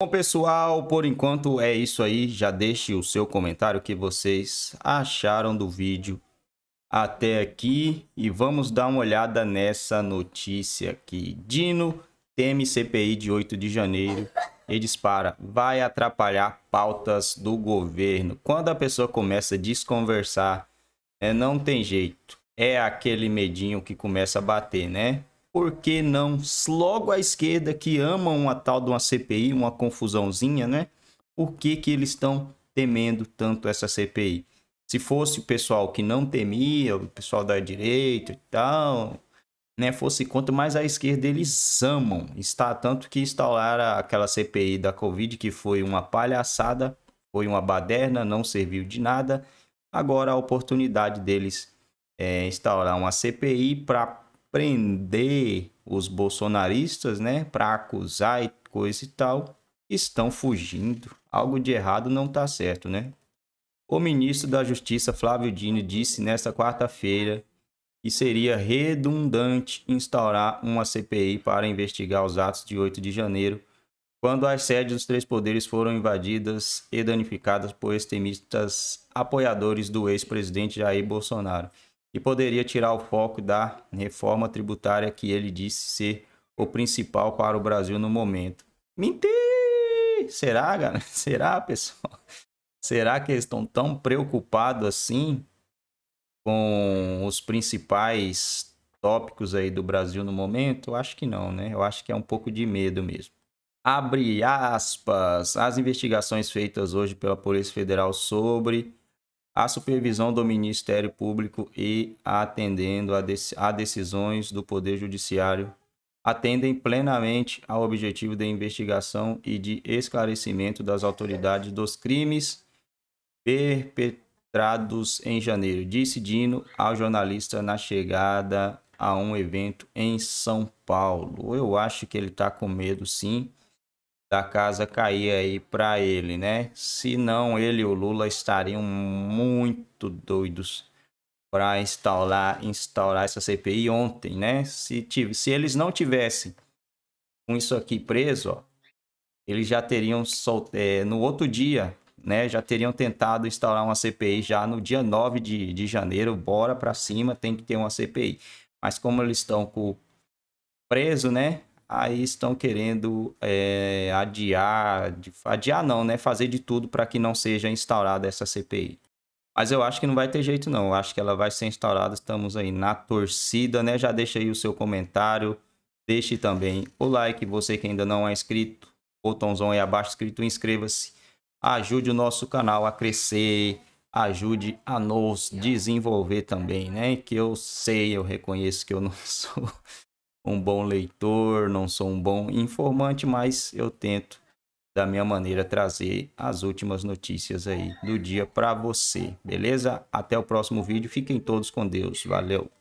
Bom, pessoal, por enquanto é isso aí. Já deixe o seu comentário que vocês acharam do vídeo até aqui. E vamos dar uma olhada nessa notícia aqui. Dino teme CPI de 8 de janeiro e dispara. Vai atrapalhar pautas do governo. Quando a pessoa começa a desconversar, é, não tem jeito. É aquele medinho que começa a bater, né? por que não logo à esquerda que amam uma tal de uma CPI, uma confusãozinha, né? Por que, que eles estão temendo tanto essa CPI? Se fosse o pessoal que não temia, o pessoal da direita e tal, né, fosse quanto mais à esquerda eles amam. Está tanto que instalaram aquela CPI da Covid que foi uma palhaçada, foi uma baderna, não serviu de nada. Agora a oportunidade deles é instaurar uma CPI para prender os bolsonaristas, né, para acusar e coisa e tal, estão fugindo. Algo de errado não está certo, né? O ministro da Justiça, Flávio Dino, disse nesta quarta-feira que seria redundante instaurar uma CPI para investigar os atos de 8 de janeiro, quando as sedes dos três poderes foram invadidas e danificadas por extremistas apoiadores do ex-presidente Jair Bolsonaro e poderia tirar o foco da reforma tributária que ele disse ser o principal para o Brasil no momento. Mentir! Será, galera? Será, pessoal? Será que eles estão tão preocupados assim com os principais tópicos aí do Brasil no momento? Eu acho que não, né? Eu acho que é um pouco de medo mesmo. Abre aspas. As investigações feitas hoje pela Polícia Federal sobre à supervisão do Ministério Público e atendendo a, dec a decisões do Poder Judiciário, atendem plenamente ao objetivo de investigação e de esclarecimento das autoridades dos crimes perpetrados em janeiro, disse Dino ao jornalista na chegada a um evento em São Paulo. Eu acho que ele está com medo, sim, da casa cair aí para ele, né? Se não, ele e o Lula estariam muito doidos para instalar instaurar essa CPI ontem, né? Se, tive, se eles não tivessem com isso aqui preso, ó, eles já teriam solt... É, no outro dia, né? Já teriam tentado instaurar uma CPI já no dia 9 de, de janeiro. Bora para cima, tem que ter uma CPI. Mas como eles estão com preso, né? aí estão querendo é, adiar, adiar não, né? Fazer de tudo para que não seja instaurada essa CPI. Mas eu acho que não vai ter jeito não, eu acho que ela vai ser instaurada, estamos aí na torcida, né? Já deixa aí o seu comentário, deixe também o like, você que ainda não é inscrito, botãozão aí abaixo escrito inscreva-se, ajude o nosso canal a crescer, ajude a nos desenvolver também, né? Que eu sei, eu reconheço que eu não sou um bom leitor, não sou um bom informante, mas eu tento da minha maneira trazer as últimas notícias aí do dia para você, beleza? Até o próximo vídeo, fiquem todos com Deus. Valeu.